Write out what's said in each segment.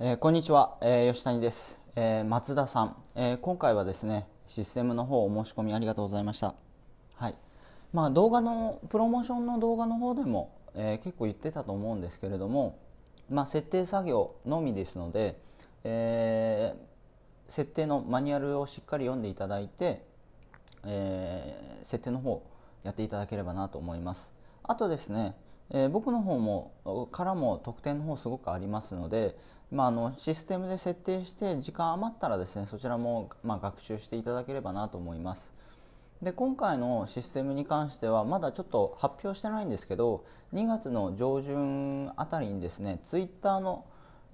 えー、こんにちは、えー、吉谷です、えー、松田さん、え今回はですねシステムの方お申し込みありがとうございましたはいまあ、動画のプロモーションの動画の方でも、え結構言ってたと思うんですけれどもまあ、設定作業のみですので、え設定のマニュアルをしっかり読んでいただいて、え設定の方やっていただければなと思いますあとですねえー、僕の方もからも特典の方すごくありますので、まあ、のシステムで設定して時間余ったらですねそちらも、ま学習していただければなと思います。で今回のシステムに関してはまだちょっと発表してないんですけど2月の上旬あたりにですね Twitter の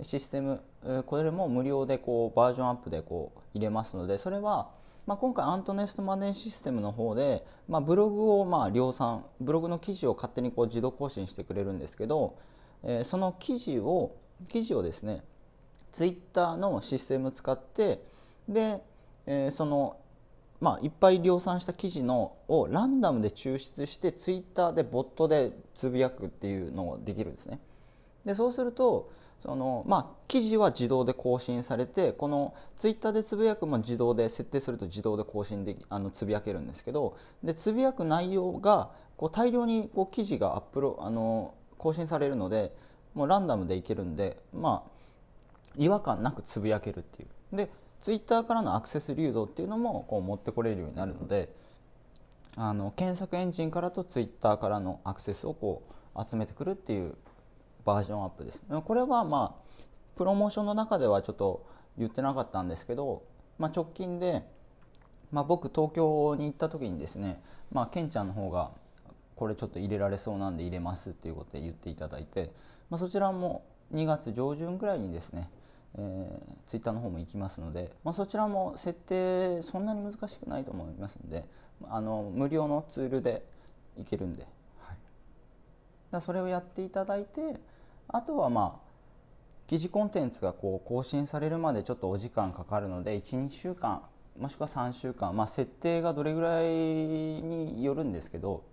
システムこれも無料でこうバージョンアップでこう入れますのでそれはまあ、今回アントネストマネーシステムの方で、まあ、ブログをまあ量産ブログの記事を勝手にこう自動更新してくれるんですけど、えー、その記事を記事をですねツイッターのシステム使ってで、えー、そのまあ、いっぱい量産した記事のをランダムで抽出してツイッターでボットでつぶやくっていうのができるんですね。でそうするとそのまあ記事は自動で更新されてこのツイッターでつぶやくも自動で設定すると自動で更新であのつぶやけるんですけどでつぶやく内容がこう大量にこう記事がアップロあの更新されるのでもうランダムでいけるんでまあ違和感なくつぶやけるっていう。でツイッターからのアクセス流動っていうのもこう持ってこれるようになるのであの検索エンジンからとツイッターからのアクセスをこう集めてくるっていうバージョンアップですこれはまあプロモーションの中ではちょっと言ってなかったんですけど、まあ、直近で、まあ、僕東京に行った時にですね、まあ、ケンちゃんの方がこれちょっと入れられそうなんで入れますっていうことで言っていただいて、まあ、そちらも2月上旬ぐらいにですね、えー、ツイッターの方も行きますので、まあ、そちらも設定そんなに難しくないと思いますんであの無料のツールでいけるんで、はい、だそれをやっていただいてあとはまあ記事コンテンツがこう更新されるまでちょっとお時間かかるので12週間もしくは3週間、まあ、設定がどれぐらいによるんですけど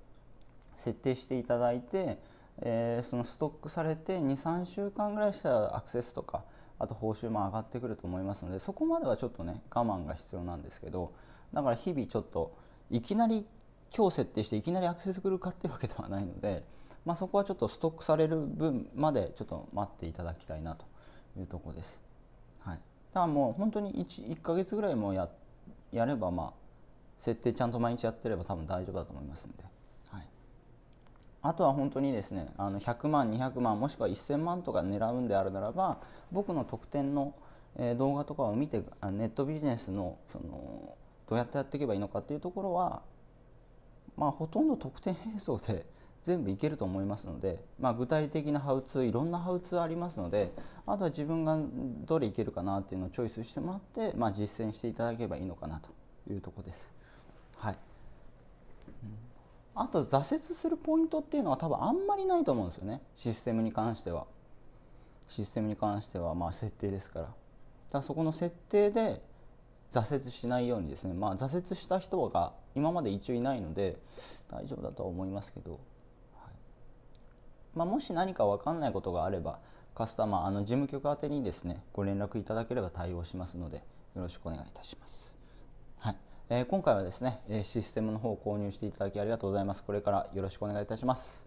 設定していただいて、えー、そのストックされて23週間ぐらいしたらアクセスとかあと報酬も上がってくると思いますのでそこまではちょっとね我慢が必要なんですけどだから日々ちょっといきなり今日設定していきなりアクセスくるかっていうわけではないので。まあ、そこはちょっとストックされる分までちょっと待っていただきたいなというとこです。はい、からもう本当に 1, 1ヶ月ぐらいもややればまあ設定ちゃんと毎日やってれば多分大丈夫だと思いますんで、はい、あとは本当にですねあの100万200万もしくは1000万とか狙うんであるならば僕の特典の動画とかを見てネットビジネスのそのどうやってやっていけばいいのかっていうところはまあほとんど特典並走で全部いけると思いますので、まあ、具体的なハウツーいろんなハウツーありますのであとは自分がどれいけるかなっていうのをチョイスしてもらって、まあ、実践していただければいいのかなというとこです。はい、あと挫折するポイントっていうのは多分あんまりないと思うんですよねシステムに関しては。システムに関してはま設定ですからだからそこの設定で挫折しないようにですねまあ挫折した人が今まで一応いないので大丈夫だとは思いますけどまあ、もし何か分かんないことがあればカスタマーあの事務局宛にですねご連絡いただければ対応しますのでよろしくお願いいたします。はいえー、今回はですねシステムの方を購入していただきありがとうございます。これからよろしくお願いいたします。